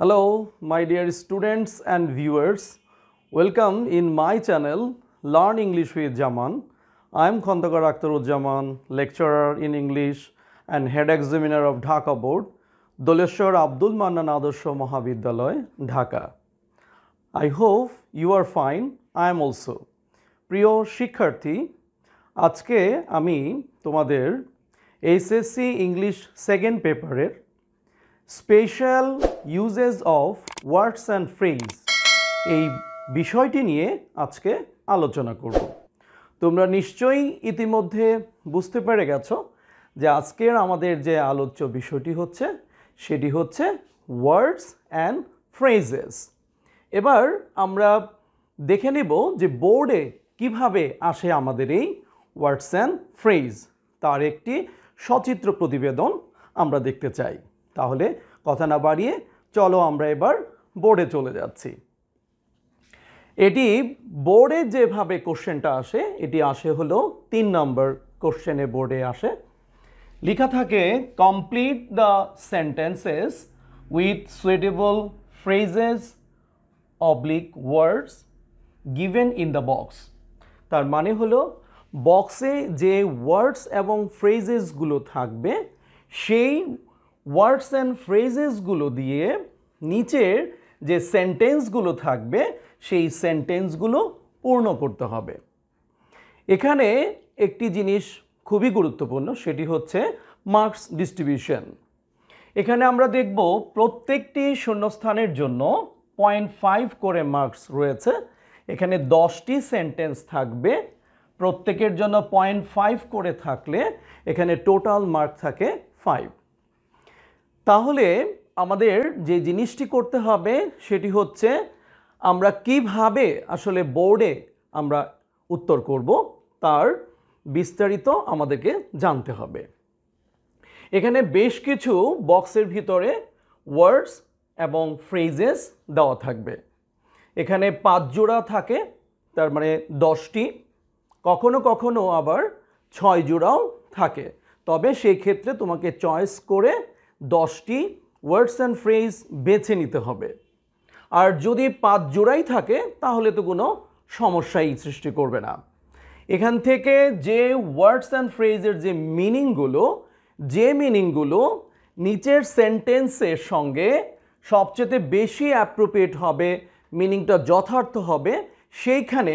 Hello my dear students and viewers. Welcome in my channel Learn English with Jaman. I am Khandagar Akhtar Akhtaruজ্জামান, lecturer in English and head examiner of Dhaka Board, Doleshwar Abdul Manan Adarsho Mahavidyalay, Dhaka. I hope you are fine. I am also. প্রিয় শিক্ষার্থী আজকে আমি তোমাদের HSC English second পেপারের special uses of words and phrase এই বিষয়টি নিয়ে আজকে আলোচনা করব তোমরা নিশ্চয়ই ইতিমধ্যে বুঝতে পেরে গেছো যে আজকের আমাদের যে আলোচ্য বিষয়টি হচ্ছে সেটি হচ্ছে ওয়ার্ডস অ্যান্ড ফ্রেজেস এবার আমরা দেখে নেব যে বোর্ডে কিভাবে আসে আমাদের এই ওয়ার্ডস অ্যান্ড ফ্রেজ তার একটি সচিত্র প্রতিবেদন আমরা দেখতে চাই তাহলে কথা না বাড়িয়ে চলো আমরা এবার বোর্ডে চলে যাচ্ছি এটি বোর্ডে যেভাবে কোশ্চেনটা আসে এটি আসে হলো তিন নম্বর কোশ্চেনে বোর্ডে আসে লেখা থাকে complete the sentences with suitable phrases oblique words given in the box তার মানে হলো বক্সে যে ওয়ার্ডস এবং ফ্রেজেসগুলো থাকবে সেই ওয়ার্ডস অ্যান্ড ফ্রেজেসগুলো দিয়ে নিচের যে সেন্টেন্সগুলো থাকবে সেই সেন্টেন্সগুলো পূর্ণ করতে হবে এখানে একটি জিনিস খুবই গুরুত্বপূর্ণ সেটি হচ্ছে মার্কস ডিস্ট্রিবিউশন এখানে আমরা দেখব প্রত্যেকটি শূন্যস্থানের জন্য পয়েন্ট ফাইভ করে মার্কস রয়েছে এখানে দশটি সেন্টেন্স থাকবে প্রত্যেকের জন্য পয়েন্ট ফাইভ করে থাকলে এখানে টোটাল মার্ক থাকে ফাইভ তাহলে আমাদের যে জিনিসটি করতে হবে সেটি হচ্ছে আমরা কিভাবে আসলে বোর্ডে আমরা উত্তর করব তার বিস্তারিত আমাদেরকে জানতে হবে এখানে বেশ কিছু বক্সের ভিতরে ওয়ার্ডস এবং ফ্রেজেস দেওয়া থাকবে এখানে পাঁচ জোড়া থাকে তার মানে দশটি কখনো কখনো আবার ছয় জোড়াও থাকে তবে সেই ক্ষেত্রে তোমাকে চয়েস করে দশটি ওয়ার্ডস অ্যান্ড ফ্রেজ বেছে নিতে হবে আর যদি পাঁচ জোড়াই থাকে তাহলে তো কোনো সমস্যাই সৃষ্টি করবে না এখান থেকে যে ওয়ার্ডস অ্যান্ড ফ্রেজের যে মিনিংগুলো যে মিনিংগুলো নিচের সেন্টেন্সের সঙ্গে সবচেয়ে বেশি অ্যাপ্রোপ্রিয়েট হবে মিনিংটা যথার্থ হবে সেইখানে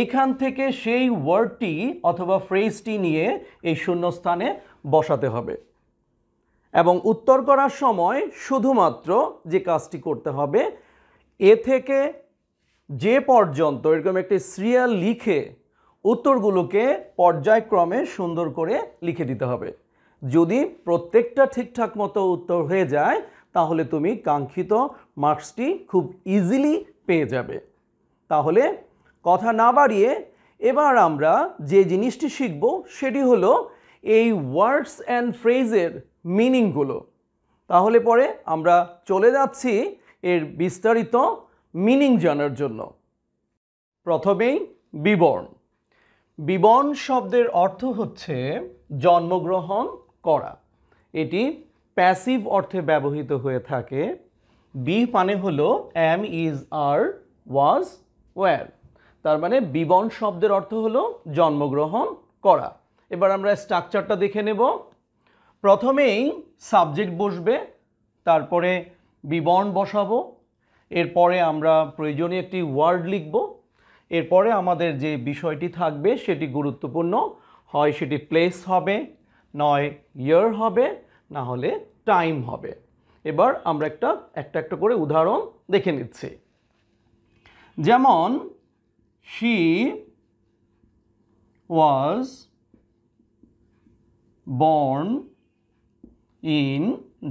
এইখান থেকে সেই ওয়ার্ডটি অথবা ফ্রেজটি নিয়ে এই শূন্যস্থানে বসাতে হবে এবং উত্তর করার সময় শুধুমাত্র যে কাজটি করতে হবে এ থেকে যে পর্যন্ত এরকম একটি সিরিয়াল লিখে উত্তরগুলোকে পর্যায়ক্রমে সুন্দর করে লিখে দিতে হবে যদি প্রত্যেকটা ঠিকঠাক মতো উত্তর হয়ে যায় তাহলে তুমি কাঙ্ক্ষিত মার্কসটি খুব ইজিলি পেয়ে যাবে তাহলে কথা না বাড়িয়ে এবার আমরা যে জিনিসটি শিখব সেটি হলো এই ওয়ার্ডস অ্যান্ড ফ্রেজের মিনিংগুলো তাহলে পরে আমরা চলে যাচ্ছি এর বিস্তারিত মিনিং জানার জন্য প্রথমেই বিবরণ বিবরণ শব্দের অর্থ হচ্ছে জন্মগ্রহণ করা এটি প্যাসিভ অর্থে ব্যবহৃত হয়ে থাকে বি মানে হল am is are was were তার মানে বিবর্ণ শব্দের অর্থ হলো জন্মগ্রহণ করা এবার আমরা স্ট্রাকচারটা দেখে নেব প্রথমেই সাবজেক্ট বসবে তারপরে বিবরণ বসাবো এরপরে আমরা প্রয়োজনীয় একটি ওয়ার্ড লিখব এরপরে আমাদের যে বিষয়টি থাকবে সেটি গুরুত্বপূর্ণ হয় সেটি প্লেস হবে নয় ইয়ার হবে না হলে টাইম হবে এবার আমরা একটা একটা একটা করে উদাহরণ দেখে নিচ্ছি যেমন she was born in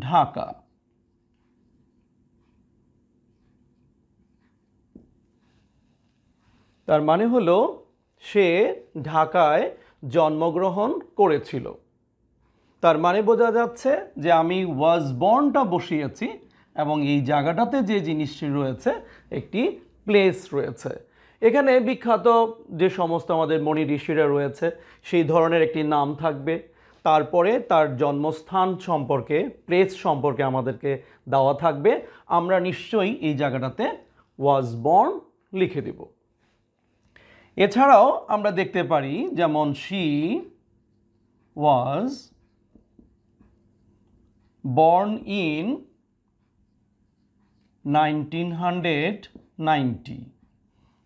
Dhaka তার মানে হলো সে ঢাকায় জন্মগ্রহণ করেছিল তার মানে বোঝা যাচ্ছে যে আমি ওয়াজ বর্নটা বসিয়েছি এবং এই জায়গাটাতে যে জিনিসটি রয়েছে একটি প্লেস রয়েছে এখানে বিখ্যাত যে সমস্ত আমাদের মণি ঋষিরা রয়েছে সেই ধরনের একটি নাম থাকবে তারপরে তার জন্মস্থান সম্পর্কে প্রেস সম্পর্কে আমাদেরকে দেওয়া থাকবে আমরা নিশ্চয়ই এই জায়গাটাতে ওয়াজ বর্ন লিখে দেব এছাড়াও আমরা দেখতে পারি যেমন শি ওয়াজ নাইনটিন হান্ড্রেড 1990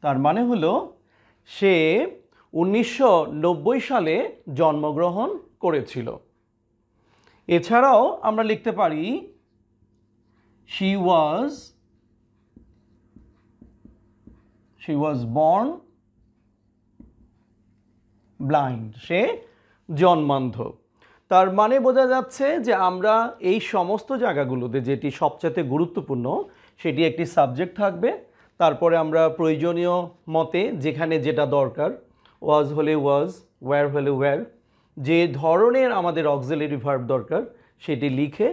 তার মানে হলো সে উনিশশো সালে জন্মগ্রহণ করেছিল এছাড়াও আমরা লিখতে পারি she was she was born blind সে জন্মান্ধ তার মানে বোঝা যাচ্ছে যে আমরা এই সমস্ত জায়গাগুলোতে যেটি সবচেয়ে গুরুত্বপূর্ণ সেটি একটি সাবজেক্ট থাকবে তারপরে আমরা প্রয়োজনীয় মতে যেখানে যেটা দরকার ওয়াজ হলে ওয়াজ ওয়্যার হলে ওয়্যার যে ধরনের আমাদের অক্সিলারি ভার্ব দরকার সেটি লিখে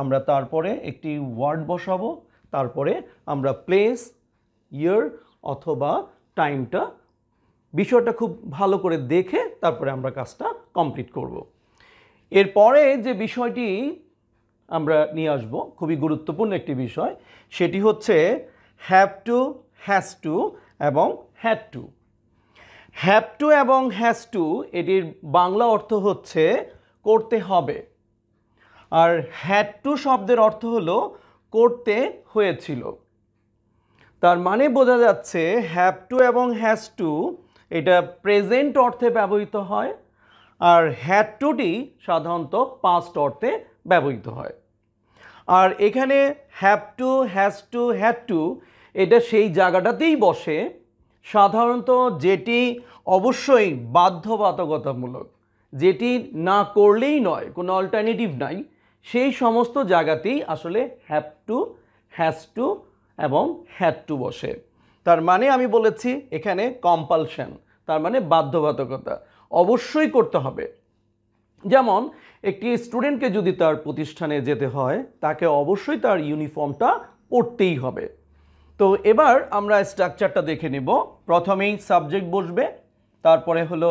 আমরা তারপরে একটি ওয়ার্ড বসাবো তারপরে আমরা প্লেস ইয়ার অথবা টাইমটা বিষয়টা খুব ভালো করে দেখে তারপরে আমরা কাজটা কমপ্লিট করব। এরপরে যে বিষয়টি আমরা নিয়ে আসবো খুবই গুরুত্বপূর্ণ একটি বিষয় সেটি হচ্ছে হ্যাভ টু হ্যাজ টু এবং হ্যাড টু হ্যাপ টু এবং হ্যাজ টু এটির বাংলা অর্থ হচ্ছে করতে হবে আর হ্যাড টু শব্দের অর্থ হলো করতে হয়েছিল তার মানে বোঝা যাচ্ছে হ্যাপ টু এবং হ্যাজ টু এটা প্রেজেন্ট অর্থে ব্যবহৃত হয় আর হ্যাড টুটি সাধারণত পাস্ট অর্থে ব্যবহৃত হয় আর এখানে have to has to had to এটা সেই জায়গাটাতেই বসে সাধারণত যেটি অবশ্যই বাধ্যবাধকতামূলক যেটি না করলেই নয় কোনো অল্টারনেটিভ নাই সেই সমস্ত জায়গাতেই আসলে হ্যাভ টু হ্যাজ টু এবং হ্যাড টু বসে তার মানে আমি বলেছি এখানে কম্পালশন তার মানে বাধ্যবাধকতা অবশ্যই করতে হবে যেমন একটি স্টুডেন্টকে যদি তার প্রতিষ্ঠানে যেতে হয় তাকে অবশ্যই তার ইউনিফর্মটা পরতেই হবে তো এবার আমরা স্ট্রাকচারটা দেখে নেব প্রথমেই সাবজেক্ট বসবে তারপরে হলো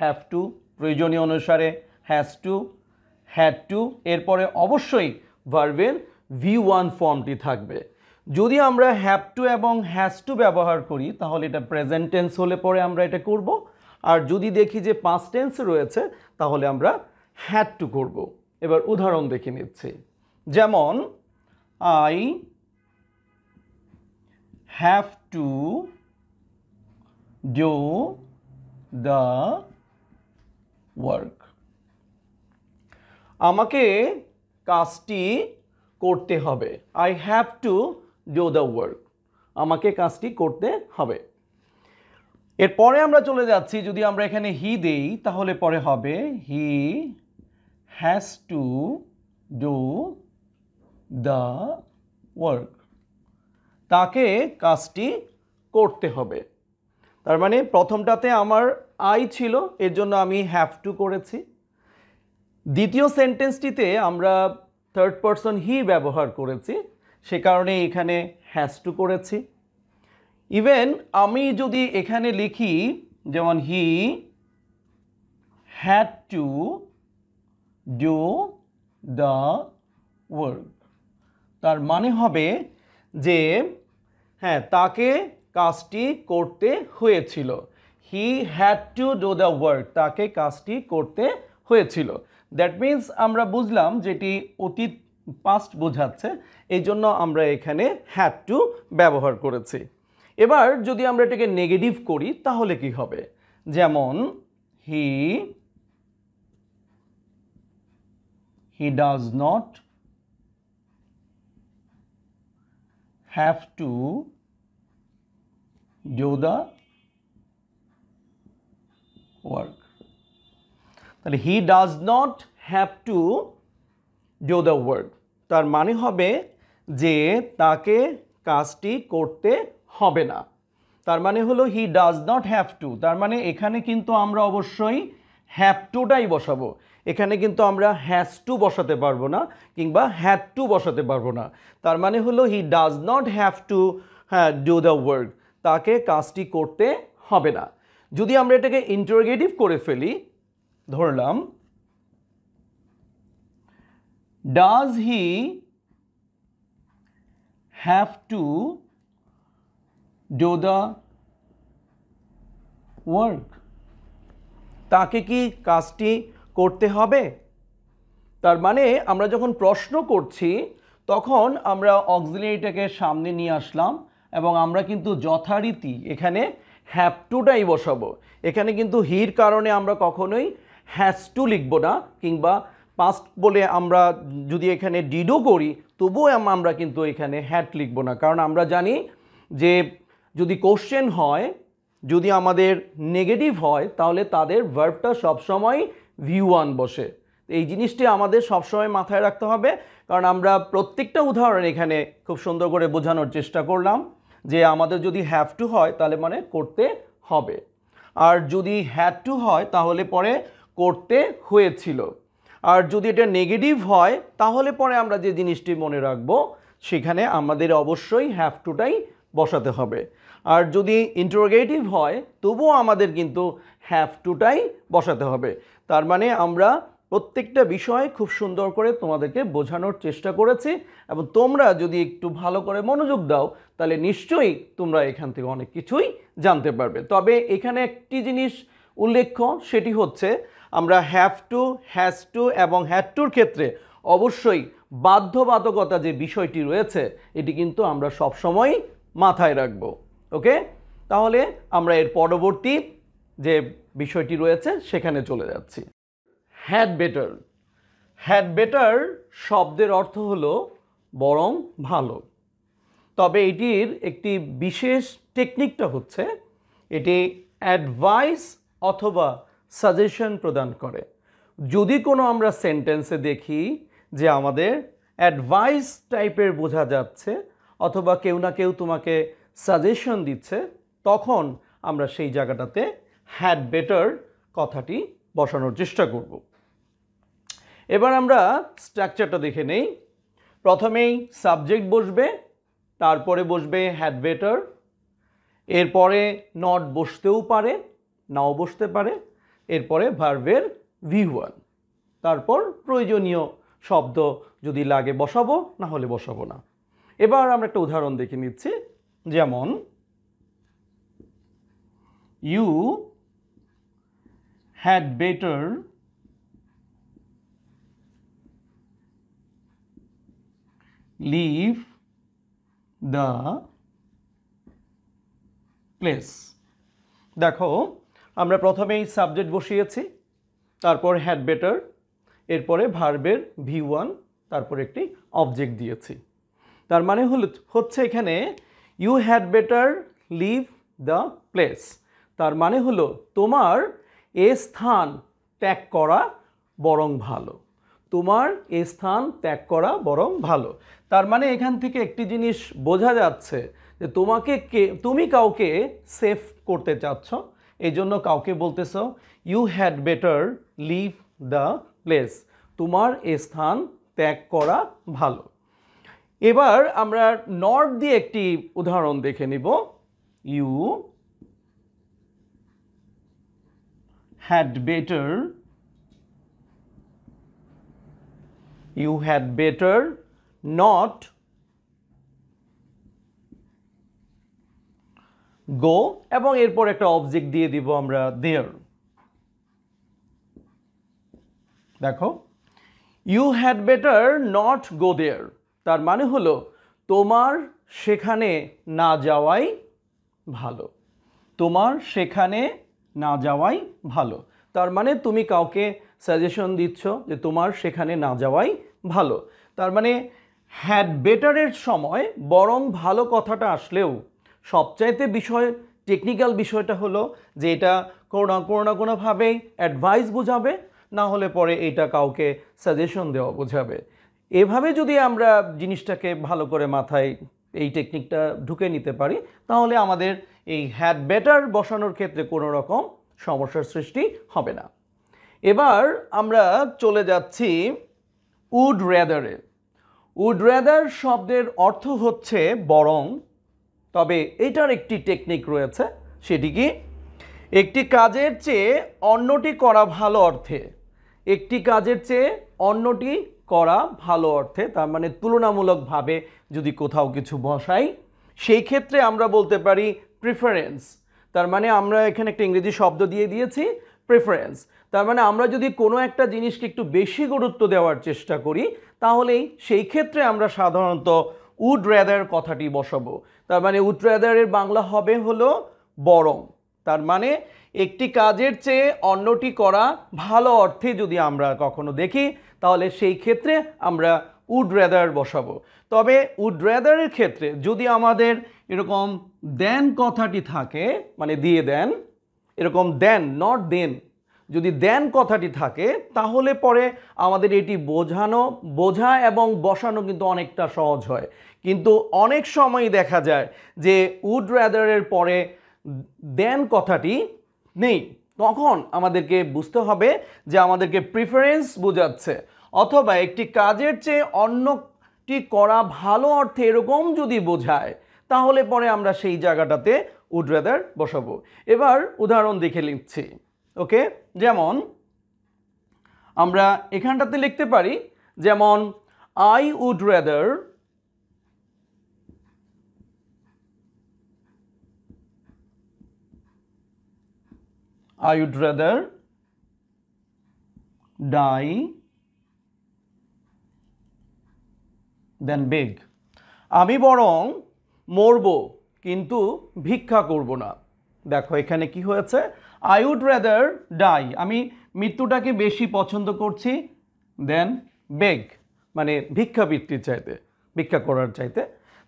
হ্যাভ টু প্রয়োজনীয় অনুসারে হ্যাজ টু হ্যাড টু এরপরে অবশ্যই ভার্ভেল ভি ওয়ান ফর্মটি থাকবে যদি আমরা হ্যাভ টু এবং হ্যাজ টু ব্যবহার করি তাহলে এটা প্রেজেন্ট টেন্স হলে পরে আমরা এটা করব আর যদি দেখি যে পাঁচ টেন্স রয়েছে তাহলে আমরা হ্যাড টু করব এবার উদাহরণ দেখে নিচ্ছি যেমন I have to do the work আমাকে কাজটি করতে হবে I have to do the work আমাকে কাজটি করতে হবে এরপরে আমরা চলে যাচ্ছি যদি আমরা এখানে হি দেই তাহলে পরে হবে he has to do the work তাকে কাজটি করতে হবে তার মানে প্রথমটাতে আমার আই ছিল এর জন্য আমি হ্যাভ টু করেছি দ্বিতীয় সেন্টেন্সটিতে আমরা থার্ড পারসন হি ব্যবহার করেছি সে কারণে এখানে হ্যাজ টু করেছি ইভেন আমি যদি এখানে লিখি যেমন he had to do the work তার মানে হবে যে হ্যাঁ তাকে কাজটি করতে হয়েছিল he had to do the work তাকে কাজটি করতে হয়েছিল দ্যাট মিন্স আমরা বুঝলাম যেটি অতীত পাস্ট বোঝাচ্ছে এই জন্য আমরা এখানে হ্যাড টু ব্যবহার করেছি এবার যদি আমরা এটাকে নেগেটিভ করি তাহলে কি হবে যেমন he he does not have to do the work তাহলে he does not have to do the work তার মানে হবে যে তাকে কাজটি করতে হবে না তার মানে হলো he does not have to তার মানে এখানে কিন্তু আমরা অবশ্যই হ্যাভ টুটাই বসাবো এখানে কিন্তু আমরা হ্যাজ টু বসাতে পারবো না কিংবা হ্যাড টু বসাতে পারবো না তার মানে হলো he does not have to হ্যাঁ ডু দ্য ওয়ার্ক তাকে কাজটি করতে হবে না যদি আমরা এটাকে ইন্টারোগেটিভ করে ফেলি ধরলাম does he have to do the work তাকে কি কাজটি করতে হবে তার মানে আমরা যখন প্রশ্ন করছি তখন আমরা অক্সিলিয়ারিটাকে সামনে নিয়ে আসলাম এবং আমরা কিন্তু যথারীতি এখানে হ্যাপ টুটাই বসাবো এখানে কিন্তু হির কারণে আমরা কখনোই হ্যাস টু লিখবো না কিংবা পাস্ট বলে আমরা যদি এখানে ডিডো করি তবুও আমরা কিন্তু এখানে হ্যাট লিখবো না কারণ আমরা জানি যে যদি কোশ্চেন হয় যদি আমাদের নেগেটিভ হয় তাহলে তাদের ভার্বটা সবসময় ভি ওয়ান বসে এই জিনিসটি আমাদের সবসময় মাথায় রাখতে হবে কারণ আমরা প্রত্যেকটা উদাহরণ এখানে খুব সুন্দর করে বোঝানোর চেষ্টা করলাম যে আমাদের যদি হ্যাভ টু হয় তাহলে মানে করতে হবে আর যদি হ্যাড টু হয় তাহলে পরে করতে হয়েছিল আর যদি এটা নেগেটিভ হয় তাহলে পরে আমরা যে জিনিসটি মনে রাখবো সেখানে আমাদের অবশ্যই হ্যাভ টুটাই বসাতে হবে আর যদি ইন্টারোগেটিভ হয় তবুও আমাদের কিন্তু হ্যাভ টুটাই বসাতে হবে তার মানে আমরা প্রত্যেকটা বিষয় খুব সুন্দর করে তোমাদেরকে বোঝানোর চেষ্টা করেছি এবং তোমরা যদি একটু ভালো করে মনোযোগ দাও তাহলে নিশ্চয়ই তোমরা এখান থেকে অনেক কিছুই জানতে পারবে তবে এখানে একটি জিনিস উল্লেখ্য সেটি হচ্ছে আমরা হ্যাভ টু হ্যাজ টু এবং হ্যাড টুর ক্ষেত্রে অবশ্যই বাধ্যবাধকতা যে বিষয়টি রয়েছে এটি কিন্তু আমরা সবসময় মাথায় রাখবো ওকে তাহলে আমরা এর পরবর্তী যে বিষয়টি রয়েছে সেখানে চলে যাচ্ছি হ্যাড বেটার হ্যাড বেটার শব্দের অর্থ হলো বরং ভালো তবে এটির একটি বিশেষ টেকনিকটা হচ্ছে এটি অ্যাডভাইস অথবা সাজেশন প্রদান করে যদি কোনো আমরা সেন্টেন্সে দেখি যে আমাদের অ্যাডভাইস টাইপের বোঝা যাচ্ছে অথবা কেউ না কেউ তোমাকে সাজেশন দিচ্ছে তখন আমরা সেই জায়গাটাতে হ্যাড বেটার কথাটি বসানোর চেষ্টা করব এবার আমরা স্ট্রাকচারটা দেখে নেই প্রথমেই সাবজেক্ট বসবে তারপরে বসবে হ্যাড বেটার এরপরে নট বসতেও পারে নাও বসতে পারে এরপরে ভার্ভের ভি ওয়ান তারপর প্রয়োজনীয় শব্দ যদি লাগে বসাবো না হলে বসাবো না এবার আমরা একটা উদাহরণ দেখে নিচ্ছি যেমন you had better leave the place দেখো আমরা প্রথমেই সাবজেক্ট বসিয়েছি তারপর হ্যাড বেটার এরপরে ভার্বের ভি ওয়ান তারপর একটি অবজেক্ট দিয়েছি তার মানে হল হচ্ছে এখানে you had better leave the place তার মানে হলো তোমার এ স্থান ত্যাগ করা বরং ভালো তোমার এ স্থান ত্যাগ করা বরং ভালো তার মানে এখান থেকে একটি জিনিস বোঝা যাচ্ছে যে তোমাকে কে তুমি কাউকে সেফ করতে চাচ্ছ এই জন্য কাউকে বলতেছ you had better leave the place তোমার এ স্থান ত্যাগ করা ভালো এবার আমরা নট দিয়ে একটি উদাহরণ দেখে নিব you had better you had better not go এবং এরপর একটা অবজেক্ট দিয়ে দিব আমরা দেয়ার দেখো you had better not go there তার মানে হলো তোমার সেখানে না যাওয়াই ভালো তোমার সেখানে না যাওয়াই ভালো তার মানে তুমি কাউকে সাজেশন দিচ্ছ যে তোমার সেখানে না যাওয়াই ভালো তার মানে হ্যাড বেটারের সময় বরং ভালো কথাটা আসলেও সবচাইতে বিষয় টেকনিক্যাল বিষয়টা হলো যে এটা কোনো না কোনো না কোনোভাবেই অ্যাডভাইস বোঝাবে না হলে পরে এটা কাউকে সাজেশন দেওয়া বোঝাবে এভাবে যদি আমরা জিনিসটাকে ভালো করে মাথায় এই টেকনিকটা ঢুকে নিতে পারি তাহলে আমাদের এই হ্যাড বেটার বসানোর ক্ষেত্রে কোনো রকম সমস্যার সৃষ্টি হবে না এবার আমরা চলে যাচ্ছি উড রেদারে উড রেদার শব্দের অর্থ হচ্ছে বরং তবে এটার একটি টেকনিক রয়েছে সেটি কি একটি কাজের চেয়ে অন্যটি করা ভালো অর্থে একটি কাজের চেয়ে অন্যটি করা ভালো অর্থে তার মানে তুলনামূলকভাবে যদি কোথাও কিছু বসাই সেই ক্ষেত্রে আমরা বলতে পারি প্রিফারেন্স তার মানে আমরা এখানে একটা ইংরেজি শব্দ দিয়ে দিয়েছি প্রেফারেন্স তার মানে আমরা যদি কোনো একটা জিনিসকে একটু বেশি গুরুত্ব দেওয়ার চেষ্টা করি তাহলেই সেই ক্ষেত্রে আমরা সাধারণত উড রেদার কথাটি বসাবো তার মানে উড রেদারের বাংলা হবে হলো বরং তার মানে একটি কাজের চেয়ে অন্যটি করা ভালো অর্থে যদি আমরা কখনো দেখি তাহলে সেই ক্ষেত্রে আমরা উড রেদার বসাবো তবে উড রেদারের ক্ষেত্রে যদি আমাদের এরকম দেন কথাটি থাকে মানে দিয়ে দেন এরকম দেন নট দেন যদি দেন কথাটি থাকে তাহলে পরে আমাদের এটি বোঝানো বোঝা এবং বসানো কিন্তু অনেকটা সহজ হয় কিন্তু অনেক সময় দেখা যায় যে উড রেদারের পরে দেন কথাটি নেই তখন আমাদেরকে বুঝতে হবে যে আমাদেরকে প্রিফারেন্স বোঝাচ্ছে অথবা একটি কাজের চেয়ে অন্যটি করা ভালো অর্থে এরকম যদি বোঝায় তাহলে পরে আমরা সেই জায়গাটাতে উড রেদার বসাবো এবার উদাহরণ দেখে লিখছি ওকে যেমন আমরা এখানটাতে লিখতে পারি যেমন I would rather I would rather die than beg আমি বরং মরব কিন্তু ভিক্ষা করব না দেখো এখানে কি হয়েছে আই উড রেদার ডাই আমি মৃত্যুটাকে বেশি পছন্দ করছি দেন বেগ মানে ভিক্ষাবৃত্তির চাইতে ভিক্ষা করার চাইতে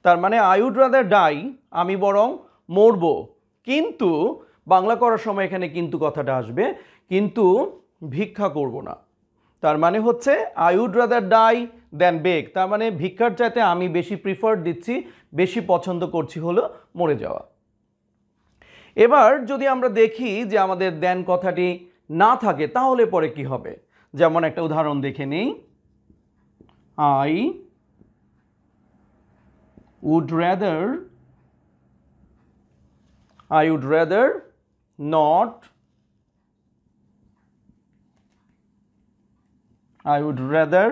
তার মানে আই উড রাদার ডাই আমি বরং মরব কিন্তু বাংলা করার সময় এখানে কিন্তু কথাটা আসবে কিন্তু ভিক্ষা করব না তার মানে হচ্ছে I would rather die than beg তার মানে ভিক্ষার চাইতে আমি বেশি প্রিফার দিচ্ছি বেশি পছন্দ করছি হলো মরে যাওয়া এবার যদি আমরা দেখি যে আমাদের দেন কথাটি না থাকে তাহলে পরে কি হবে যেমন একটা উদাহরণ দেখে নিই I would rather I would rather not I would rather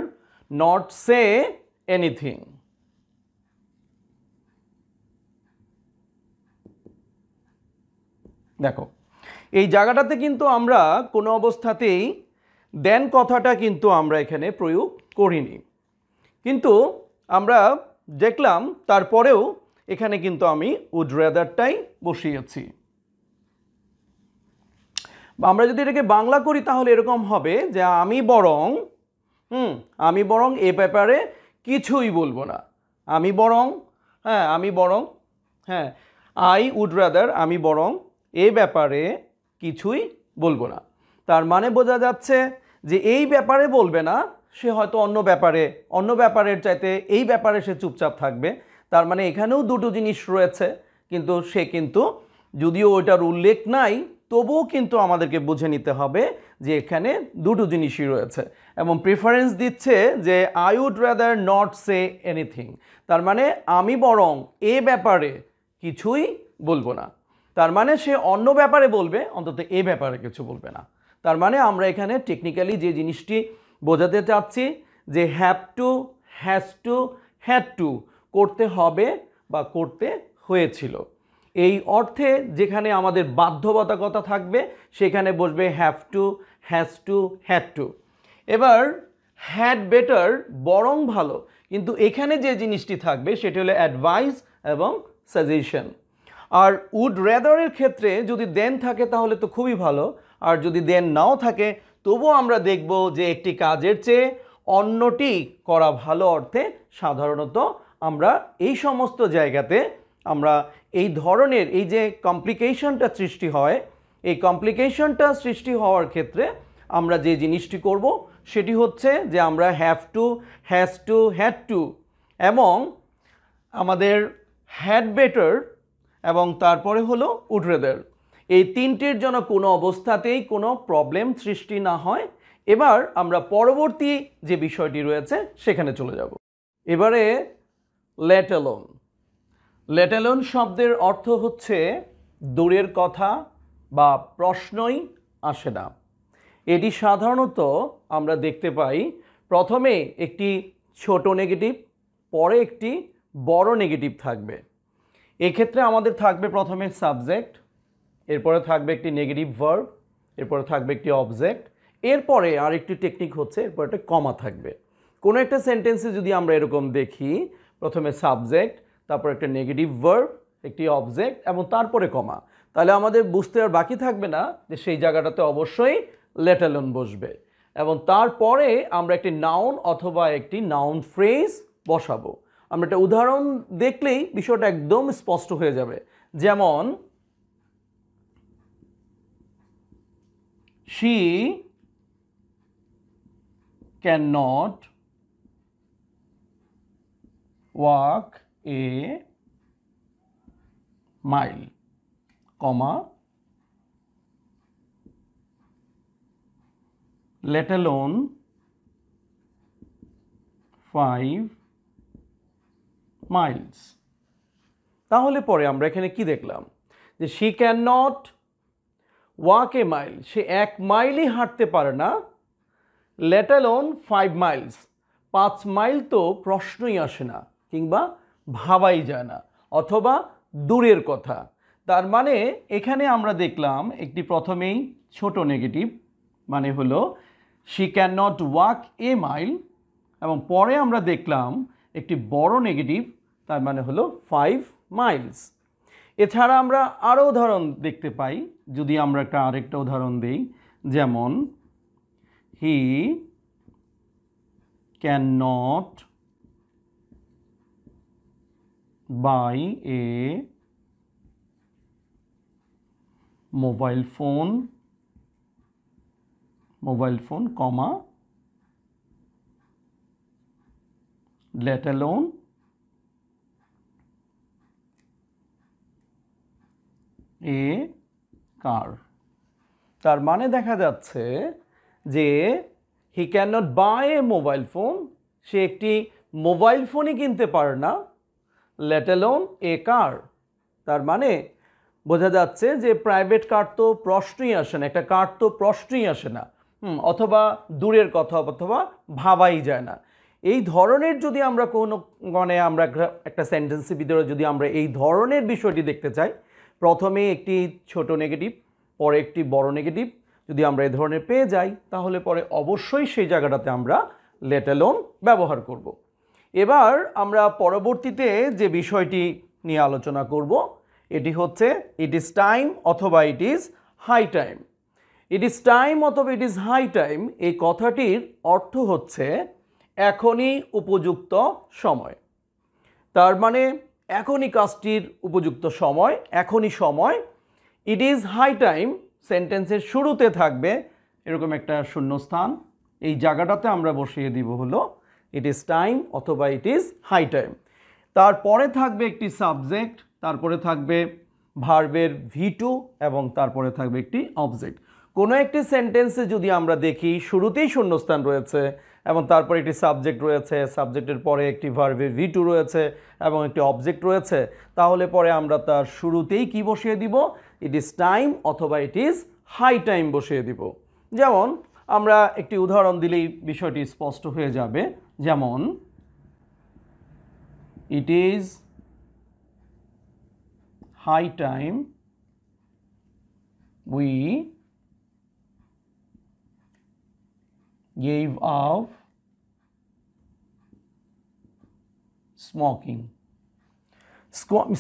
not say anything. দেখো এই জায়গাটাতে কিন্তু আমরা কোনো অবস্থাতেই দেন কথাটা কিন্তু আমরা এখানে প্রয়োগ করিনি কিন্তু আমরা দেখলাম তারপরেও এখানে কিন্তু আমি উড রেদারটাই বসিয়েছি আমরা যদি এটাকে বাংলা করি তাহলে এরকম হবে যে আমি বরং হুম আমি বরং এ ব্যাপারে কিছুই বলবো না আমি বরং হ্যাঁ আমি বরং হ্যাঁ আই উড রাদার আমি বরং এ ব্যাপারে কিছুই বলবো না তার মানে বোঝা যাচ্ছে যে এই ব্যাপারে বলবে না সে হয়তো অন্য ব্যাপারে অন্য ব্যাপারের চাইতে এই ব্যাপারে সে চুপচাপ থাকবে তার মানে এখানেও দুটো জিনিস রয়েছে কিন্তু সে কিন্তু যদিও ওইটার উল্লেখ নাই তবুও কিন্তু আমাদেরকে বুঝে নিতে হবে যে এখানে দুটো জিনিসই রয়েছে এবং প্রিফারেন্স দিচ্ছে যে I would rather not say anything তার মানে আমি বরং এ ব্যাপারে কিছুই বলবো না তার মানে সে অন্য ব্যাপারে বলবে অন্তত এ ব্যাপারে কিছু বলবে না তার মানে আমরা এখানে টেকনিক্যালি যে জিনিসটি বোঝাতে চাচ্ছি যে have to has to had to করতে হবে বা করতে হয়েছিল এই অর্থে যেখানে আমাদের বাধ্যবাধকতা থাকবে সেখানে বসবে have to has to had to এবার হ্যাড বেটার বরং ভালো কিন্তু এখানে যে জিনিসটি থাকবে সেটি হলো অ্যাডভাইস এবং সাজেশন আর উড রেদারের ক্ষেত্রে যদি দেন থাকে তাহলে তো খুবই ভালো আর যদি দেন নাও থাকে তবুও আমরা দেখব যে একটি কাজের চেয়ে অন্যটি করা ভালো অর্থে সাধারণত আমরা এই সমস্ত জায়গাতে আমরা এই ধরনের এই যে কমপ্লিকেশনটা সৃষ্টি হয় এই কমপ্লিকেশনটা সৃষ্টি হওয়ার ক্ষেত্রে আমরা যে জিনিসটি করব সেটি হচ্ছে যে আমরা have to has to had to এবং আমাদের হ্যাড বেটার এবং তারপরে হলো উড্রেদের এই তিনটির জন্য কোনো অবস্থাতেই কোনো প্রবলেম সৃষ্টি না হয় এবার আমরা পরবর্তী যে বিষয়টি রয়েছে সেখানে চলে যাব এবারে লেট অ্যালোন লেটালন শব্দের অর্থ হচ্ছে দূরের কথা বা প্রশ্নই আসে না এটি সাধারণত আমরা দেখতে পাই প্রথমে একটি ছোট নেগেটিভ পরে একটি বড় নেগেটিভ থাকবে এক্ষেত্রে আমাদের থাকবে প্রথমে সাবজেক্ট এরপরে থাকবে একটি নেগেটিভ ভার্ব এরপরে থাকবে একটি অবজেক্ট এরপরে আর একটি টেকনিক হচ্ছে এরপর একটা কমা থাকবে কোনো একটা সেন্টেন্সে যদি আমরা এরকম দেখি প্রথমে সাবজেক্ট তারপর একটা নেগেটিভ ভার্ব একটি অবজেক্ট এবং তারপরে কমা তাহলে আমাদের বুঝতে আর বাকি থাকবে না যে সেই জায়গাটাতে অবশ্যই লেটালন বসবে এবং তারপরে আমরা একটি নাউন অথবা একটি নাউন ফ্রেজ বসাবো আমরা একটা উদাহরণ দেখলেই বিষয়টা একদম স্পষ্ট হয়ে যাবে যেমন she can not walk a mile comma let alone 5 miles তাহলে পরে আমরা এখানে কি দেখলাম যে she can not a mile mile সে এক মাইলই হাঁটতে পারে না let alone ফাইভ মাইলস পাঁচ মাইল তো প্রশ্নই আসে না কিংবা ভাবাই যায় না অথবা দূরের কথা তার মানে এখানে আমরা দেখলাম একটি প্রথমেই ছোট নেগেটিভ মানে হলো she can not walk a mile এবং পরে আমরা দেখলাম একটি বড় নেগেটিভ তার মানে হলো ফাইভ মাইলস এছাড়া আমরা আরও উদাহরণ দেখতে পাই যদি আমরা একটা আরেকটা উদাহরণ দিই যেমন হি ক্যান নট buy a mobile phone mobile phone comma let alone a car তার মানে দেখা যাচ্ছে যে he can not buy a mobile phone সে একটি মোবাইল ফোনই কিনতে পারে না লেট এ কার তার মানে বোঝা যাচ্ছে যে প্রাইভেট কার তো প্রশ্নই আসে না একটা কার তো প্রশ্নই আসে না অথবা দূরের কথা অথবা ভাবাই যায় না এই ধরনের যদি আমরা কোনো গণে আমরা একটা সেন্টেন্সের ভিতরে যদি আমরা এই ধরনের বিষয়টি দেখতে চাই প্রথমে একটি ছোট নেগেটিভ পরে একটি বড় নেগেটিভ যদি আমরা এই ধরনের পেয়ে যাই তাহলে পরে অবশ্যই সেই জায়গাটাতে আমরা লেটালোন ব্যবহার করব এবার আমরা পরবর্তীতে যে বিষয়টি নিয়ে আলোচনা করব এটি হচ্ছে ইট ইজ টাইম অথবা it is high time it is time অথবা ইট ইজ হাই টাইম এই কথাটির অর্থ হচ্ছে এখনই উপযুক্ত সময় তার মানে এখনই কাজটির উপযুক্ত সময় এখনই সময় ইট ইজ হাই টাইম সেন্টেন্সের শুরুতে থাকবে এরকম একটা শূন্যস্থান এই জায়গাটাতে আমরা বসিয়ে দিব হলো ইট ইজ টাইম অথবা ইট ইজ হাই টাইম তারপরে থাকবে একটি সাবজেক্ট তারপরে থাকবে ভার্বের ভি টু এবং তারপরে থাকবে একটি অবজেক্ট কোনো একটি সেন্টেন্সে যদি আমরা দেখি শুরুতেই শূন্যস্থান রয়েছে এবং তারপরে একটি সাবজেক্ট রয়েছে সাবজেক্টের পরে একটি ভার্বের ভি টু রয়েছে এবং একটি অবজেক্ট রয়েছে তাহলে পরে আমরা তার শুরুতেই কি বসিয়ে দিব ইট ইজ টাইম অথবা ইট ইজ হাই টাইম বসিয়ে দিব যেমন আমরা একটি উদাহরণ দিলেই বিষয়টি স্পষ্ট হয়ে যাবে যেমন it is high time we gave up smoking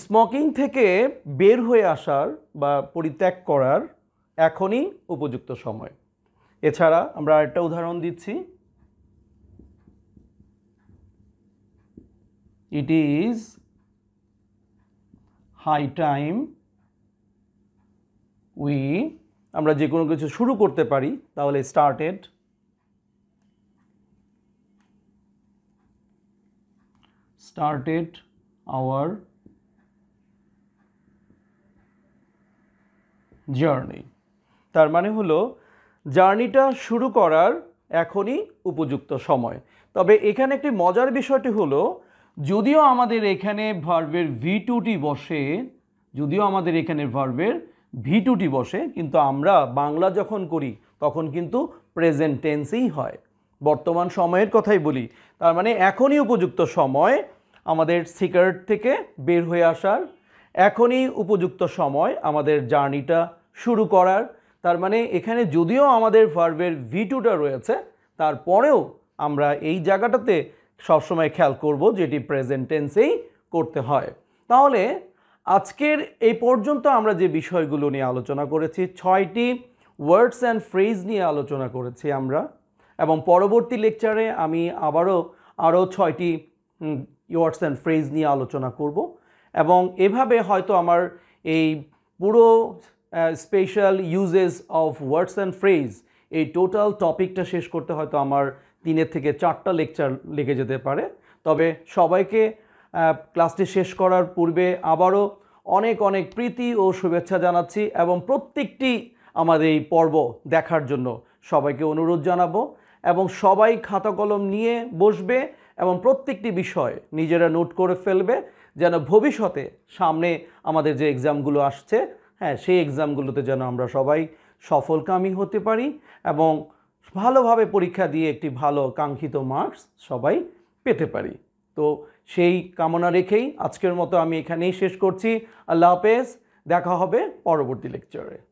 smoking থেকে বের হয়ে আসার বা পরিত্যাগ করার এখনই উপযুক্ত সময় এছাড়া আমরা একটা উদাহরণ দিচ্ছি it is high time we আমরা যে কোনো কিছু শুরু করতে পারি তাহলে স্টার্টেড started our জার্নি তার মানে হলো জার্নিটা শুরু করার এখনই উপযুক্ত সময় তবে এখানে একটি মজার বিষয়টি হলো যদিও আমাদের এখানে ভার্বের ভি টুটি বসে যদিও আমাদের এখানে ভার্বের ভি টুটি বসে কিন্তু আমরা বাংলা যখন করি তখন কিন্তু প্রেজেন্ট টেন্সেই হয় বর্তমান সময়ের কথাই বলি তার মানে এখনই উপযুক্ত সময় আমাদের সিকারেট থেকে বের হয়ে আসার এখনই উপযুক্ত সময় আমাদের জার্নিটা শুরু করার তার মানে এখানে যদিও আমাদের ভার্বের ভি টুটা রয়েছে তারপরেও আমরা এই জায়গাটাতে সবসময় খেয়াল করব যেটি প্রেজেন্ট টেন্সেই করতে হয় তাহলে আজকের এই পর্যন্ত আমরা যে বিষয়গুলো নিয়ে আলোচনা করেছি ছয়টি ওয়ার্ডস অ্যান্ড ফ্রেজ নিয়ে আলোচনা করেছি আমরা এবং পরবর্তী লেকচারে আমি আবারও আরও ছয়টি ওয়ার্ডস অ্যান্ড ফ্রেজ নিয়ে আলোচনা করব এবং এভাবে হয়তো আমার এই পুরো special uses of words and phrase এই টোটাল টপিকটা শেষ করতে হয়তো আমার তিনের থেকে চারটা লেকচার লেগে যেতে পারে তবে সবাইকে ক্লাসটি শেষ করার পূর্বে আবারও অনেক অনেক প্রীতি ও শুভেচ্ছা জানাচ্ছি এবং প্রত্যেকটি আমাদের এই পর্ব দেখার জন্য সবাইকে অনুরোধ জানাবো এবং সবাই খাতা কলম নিয়ে বসবে এবং প্রত্যেকটি বিষয় নিজেরা নোট করে ফেলবে যেন ভবিষ্যতে সামনে আমাদের যে এক্সামগুলো আসছে হ্যাঁ সেই এক্সামগুলোতে যেন আমরা সবাই সফলকামী হতে পারি এবং ভালোভাবে পরীক্ষা দিয়ে একটি ভালো কাঙ্ক্ষিত মার্কস সবাই পেতে পারি তো সেই কামনা রেখেই আজকের মতো আমি এখানেই শেষ করছি আল্লাহ হাফেজ দেখা হবে পরবর্তী লেকচারে